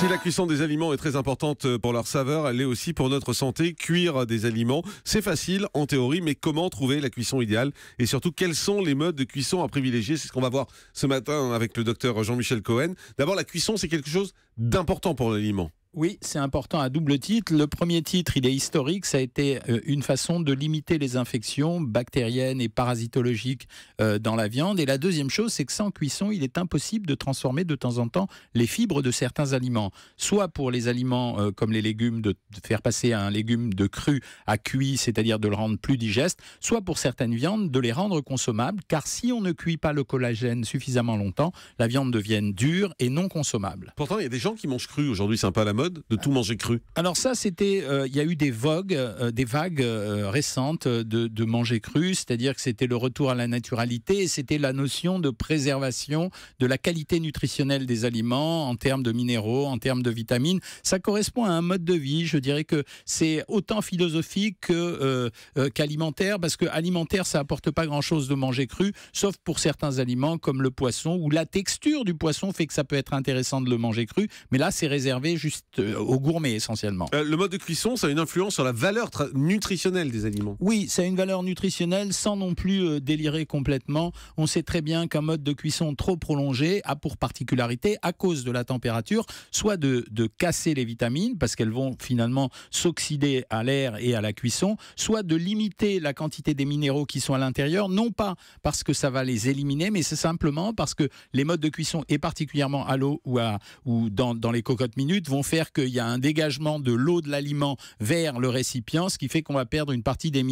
Si la cuisson des aliments est très importante pour leur saveur, elle est aussi pour notre santé. Cuire des aliments, c'est facile en théorie, mais comment trouver la cuisson idéale Et surtout, quels sont les modes de cuisson à privilégier C'est ce qu'on va voir ce matin avec le docteur Jean-Michel Cohen. D'abord, la cuisson, c'est quelque chose d'important pour l'aliment. Oui, c'est important à double titre. Le premier titre, il est historique. Ça a été euh, une façon de limiter les infections bactériennes et parasitologiques euh, dans la viande. Et la deuxième chose, c'est que sans cuisson, il est impossible de transformer de temps en temps les fibres de certains aliments. Soit pour les aliments euh, comme les légumes, de faire passer un légume de cru à cuit, c'est-à-dire de le rendre plus digeste, soit pour certaines viandes, de les rendre consommables. Car si on ne cuit pas le collagène suffisamment longtemps, la viande devient dure et non consommable. Pourtant, il y a des gens qui mangent cru aujourd'hui, c'est un la mode de tout manger cru Alors ça, c'était, euh, il y a eu des vogues, euh, des vagues euh, récentes de, manger cru, c'est-à-dire que c'était le retour à la naturalité et c'était la notion de préservation de la qualité nutritionnelle des aliments en termes de minéraux, en termes de vitamines. Ça correspond à un mode de vie. Je dirais que c'est autant philosophique qu'alimentaire, parce que alimentaire, ça apporte pas grand-chose de manger cru, sauf pour certains aliments comme le poisson où la texture du poisson fait que ça peut être intéressant de le manger cru, mais là c'est réservé juste euh, au gourmet essentiellement. Euh, le mode de cuisson, ça a une influence sur la valeur nutritionnelle des aliments. Oui, ça a une valeur nutritionnelle sans non plus euh, délirer complètement. On sait très bien qu'un mode de cuisson trop prolongé a pour particularité, à cause de la température, soit de, de casser les vitamines parce qu'elles vont finalement s'oxyder à l'air et à la cuisson, soit de limiter la quantité des minéraux qui sont à l'intérieur, non pas parce que ça va les éliminer, mais c'est simplement parce que les modes de cuisson, et particulièrement à l'eau ou, à, ou dans, dans les cocottes minutes, vont faire qu'il y a un dégagement de l'eau de l'aliment vers le récipient, ce qui fait qu'on va perdre une partie des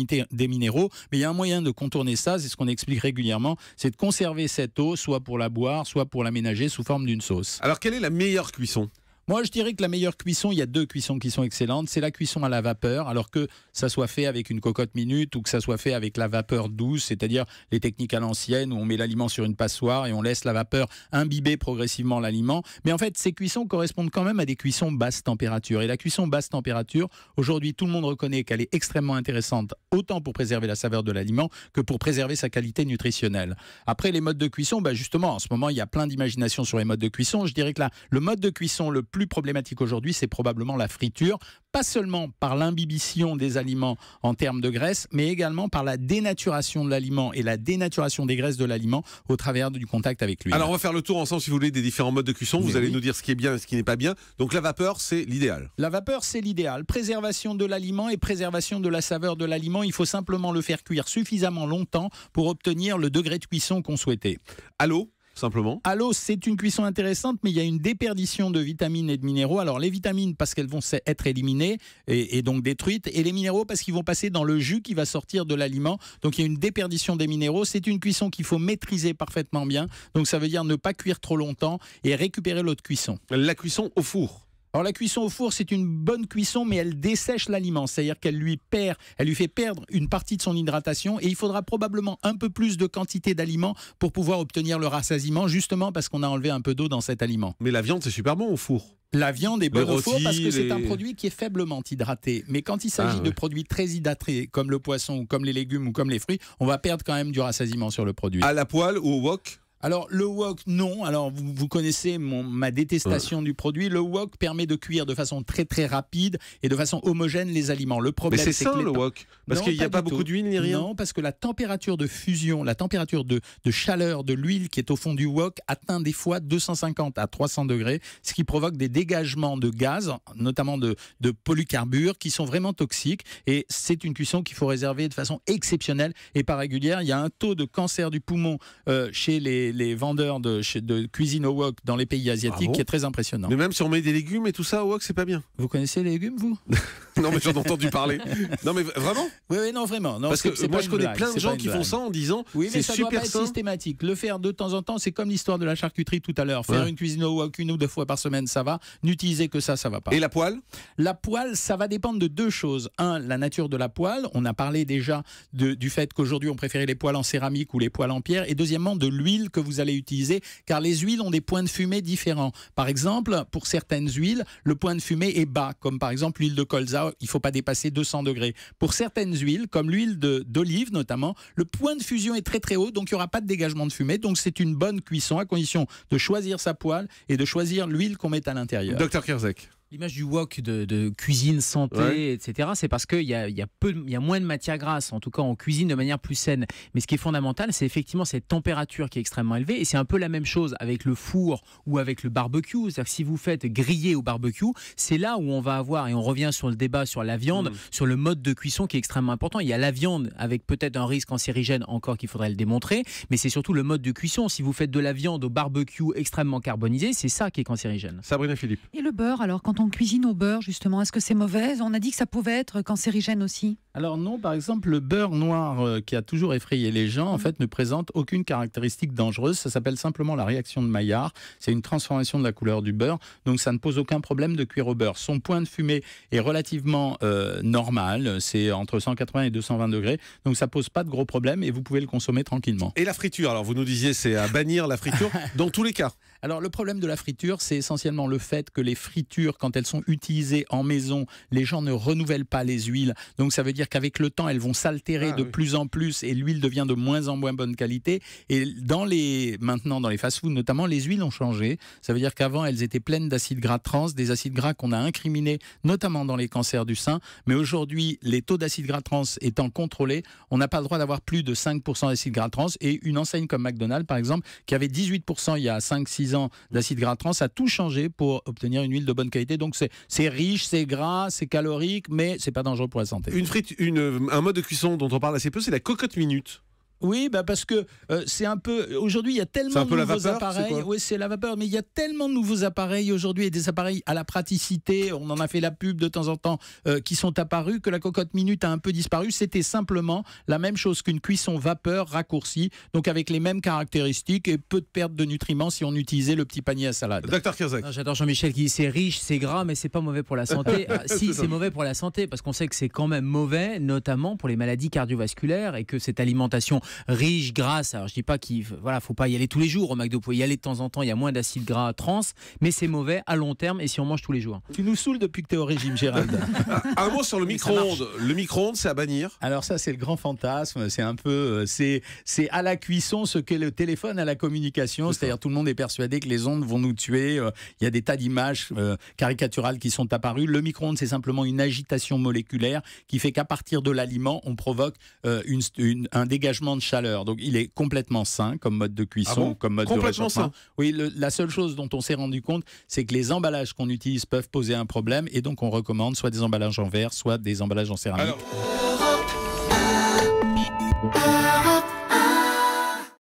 minéraux. Mais il y a un moyen de contourner ça, c'est ce qu'on explique régulièrement, c'est de conserver cette eau, soit pour la boire, soit pour l'aménager sous forme d'une sauce. Alors quelle est la meilleure cuisson moi, je dirais que la meilleure cuisson, il y a deux cuissons qui sont excellentes. C'est la cuisson à la vapeur, alors que ça soit fait avec une cocotte minute ou que ça soit fait avec la vapeur douce, c'est-à-dire les techniques à l'ancienne où on met l'aliment sur une passoire et on laisse la vapeur imbiber progressivement l'aliment. Mais en fait, ces cuissons correspondent quand même à des cuissons basse température. Et la cuisson basse température, aujourd'hui, tout le monde reconnaît qu'elle est extrêmement intéressante, autant pour préserver la saveur de l'aliment que pour préserver sa qualité nutritionnelle. Après, les modes de cuisson, bah justement, en ce moment, il y a plein d'imagination sur les modes de cuisson. Je dirais que là, le mode de cuisson le plus problématique aujourd'hui, c'est probablement la friture, pas seulement par l'imbibition des aliments en termes de graisse, mais également par la dénaturation de l'aliment et la dénaturation des graisses de l'aliment au travers du contact avec lui. Alors on va faire le tour ensemble, si vous voulez, des différents modes de cuisson. vous allez nous dire ce qui est bien et ce qui n'est pas bien. Donc la vapeur, c'est l'idéal. La vapeur, c'est l'idéal. Préservation de l'aliment et préservation de la saveur de l'aliment. Il faut simplement le faire cuire suffisamment longtemps pour obtenir le degré de cuisson qu'on souhaitait. Allô simplement l'eau c'est une cuisson intéressante, mais il y a une déperdition de vitamines et de minéraux. Alors les vitamines parce qu'elles vont être éliminées et, et, donc détruites, et les minéraux parce qu'ils vont passer dans le jus qui va sortir de l'aliment. Donc il y a une déperdition des minéraux. C'est une cuisson qu'il faut maîtriser parfaitement bien. Donc ça veut dire ne pas cuire trop longtemps et récupérer l'eau de cuisson. La cuisson au four alors la cuisson au four, c'est une bonne cuisson, mais elle dessèche l'aliment, c'est-à-dire qu'elle lui perd, elle lui fait perdre une partie de son hydratation, et il faudra probablement un peu plus de quantité d'aliments pour pouvoir obtenir le rassasiement, justement parce qu'on a enlevé un peu d'eau dans cet aliment. Mais la viande, c'est super bon au four. La viande est bonne au four parce que c'est un produit qui est faiblement hydraté. Mais quand il s'agit ah, de produits très hydratés, comme le poisson, ou comme les légumes, ou comme les fruits, on va perdre quand même du rassasiement sur le produit. À la poêle ou au wok alors, le wok, non. Alors, vous, connaissez mon, ma détestation du produit. Le wok permet de cuire de façon très très rapide et de façon homogène les aliments. Le problème, c'est ça le wok. Parce qu'il n'y a pas, beaucoup d'huile ni rien. Non, parce que la température de fusion, la température de, chaleur de l'huile qui est au fond du wok atteint des fois 250 à 300 degrés, ce qui provoque des dégagements de gaz, notamment de, de polycarbures, qui sont vraiment toxiques. Et c'est une cuisson qu'il faut réserver de façon exceptionnelle et pas régulière. Il y a un taux de cancer du poumon euh, chez les les vendeurs de, de cuisine au wok dans les pays asiatiques ah qui est très impressionnant. Mais même si on met des légumes et tout ça au wok, c'est pas bien. Vous connaissez les légumes, vous Non, mais j'en ai entendu parler. Non, mais vraiment Oui, oui, non, vraiment. Parce que moi, je connais plein de gens qui font ça en disant oui, mais c'est super doit pas être systématique. Le faire de temps en temps, c'est comme l'histoire de la charcuterie tout à l'heure. Faire une cuisine au wok une ou deux fois par semaine, ça va. N'utiliser que ça, ça va pas. Et la poêle La poêle, ça va dépendre de deux choses. Un, la nature de la poêle. On a parlé déjà de, du fait qu'aujourd'hui, on préférait les poêles en céramique ou les poêles en pierre. Et deuxièmement, de l'huile que vous allez utiliser, car les huiles ont des points de fumée différents. Par exemple, pour certaines huiles, le point de fumée est bas, comme par exemple l'huile de colza, il ne faut pas dépasser 200 degrés. Pour certaines huiles, comme l'huile d'olive notamment, le point de fusion est très très haut, donc il n'y aura pas de dégagement de fumée. Donc c'est une bonne cuisson à condition de choisir sa poêle et de choisir l'huile qu'on met à l'intérieur. Docteur Kerzek. L'image du wok de, cuisine santé, etc., c'est parce qu'il y a, y, a y a moins de matière grasse. En tout cas, on cuisine de manière plus saine. Mais ce qui est fondamental, c'est effectivement cette température qui est extrêmement élevée. Et c'est un peu la même chose avec le four ou avec le barbecue. C'est-à-dire si vous faites griller au barbecue, c'est là où on va avoir, et on revient sur le débat sur la viande, mm. sur le mode de cuisson qui est extrêmement important. Il y a la viande avec peut-être un risque cancérigène encore qu'il faudrait le démontrer, mais c'est surtout le mode de cuisson. Si vous faites de la viande au barbecue extrêmement carbonisée, c'est ça qui est cancérigène. Sabrina Philippe. Et le beurre, alors quand on cuisine au beurre, justement, est-ce que c'est mauvais On a dit que ça pouvait être cancérigène aussi. Alors non, par exemple, le beurre noir euh, qui a toujours effrayé les gens, en mm. fait, ne présente aucune caractéristique dangereuse. Ça s'appelle simplement la réaction de Maillard. C'est une transformation de la couleur du beurre, donc ça ne pose aucun problème de cuire au beurre. Son point de fumée est relativement euh, normal. C'est entre 180 et 220 degrés, donc ça pose pas de gros problèmes et vous pouvez le consommer tranquillement. Et la friture Alors vous nous disiez, c'est à bannir la friture dans tous les cas. Alors le problème de la friture, c'est essentiellement le fait que les fritures, quand elles sont utilisées en maison, les gens ne renouvellent pas les huiles. Donc ça veut dire qu'avec le temps, elles vont s'altérer ah de plus en plus et l'huile devient de moins en moins bonne qualité. Et dans les, maintenant, dans les fast-foods, notamment, les huiles ont changé. Ça veut dire qu'avant, elles étaient pleines d'acides gras trans, des acides gras qu'on a incriminés, notamment dans les cancers du sein. Mais aujourd'hui, les taux d'acides gras trans étant contrôlés, on n'a pas le droit d'avoir plus de 5% d'acides gras trans. Et une enseigne comme McDonald's, par exemple, qui avait 18% il y a 5-6 ans d'acides gras trans, a tout changé pour obtenir une huile de bonne qualité. Donc c'est riche, c'est gras, c'est calorique, mais c'est pas dangereux pour la santé. Une frite un mode de cuisson dont on parle assez peu, c'est la cocotte minute. Oui, bah parce que euh, c'est un peu aujourd'hui il y a tellement de nouveaux appareils. Oui, c'est la vapeur, mais il y a tellement de nouveaux appareils aujourd'hui et des appareils à la praticité. On en a fait la pub de temps en temps euh, qui sont apparus que la cocotte minute a un peu disparu. C'était simplement la même chose qu'une cuisson vapeur raccourcie, donc avec les mêmes caractéristiques et peu de perte de nutriments si on utilisait le petit panier à salade. Docteur Kirzak. J'adore Jean-Michel qui dit c'est riche, c'est gras, mais c'est pas mauvais pour la santé. Ah, si c'est mauvais pour la santé parce qu'on sait que c'est quand même mauvais, notamment pour les maladies cardiovasculaires et que cette alimentation riche, grasse. Alors je dis pas qu'il voilà, faut pas y aller tous les jours au McDo, vous pouvez y aller de temps en temps, il y a moins d'acides gras trans, mais c'est mauvais à long terme et si on mange tous les jours. Tu nous saoules depuis que tu es au régime, Gérald. un mot sur le micro-ondes. Le micro-ondes, c'est à bannir. Alors ça, c'est le grand fantasme. C'est un peu, euh, c'est c'est à la cuisson ce qu'est le téléphone à la communication. C'est-à-dire tout le monde est persuadé que les ondes vont nous tuer. Euh, il y a des tas d'images euh, caricaturales qui sont apparues. Le micro-ondes, c'est simplement une agitation moléculaire qui fait qu'à partir de l'aliment, on provoque un dégagement de chaleur. Donc il est complètement sain comme mode de cuisson, ah comme mode de réchauffement. Sain. Oui, la seule chose dont on s'est rendu compte, c'est que les emballages qu'on utilise peuvent poser un problème et donc on recommande soit des emballages en verre, soit des emballages en céramique.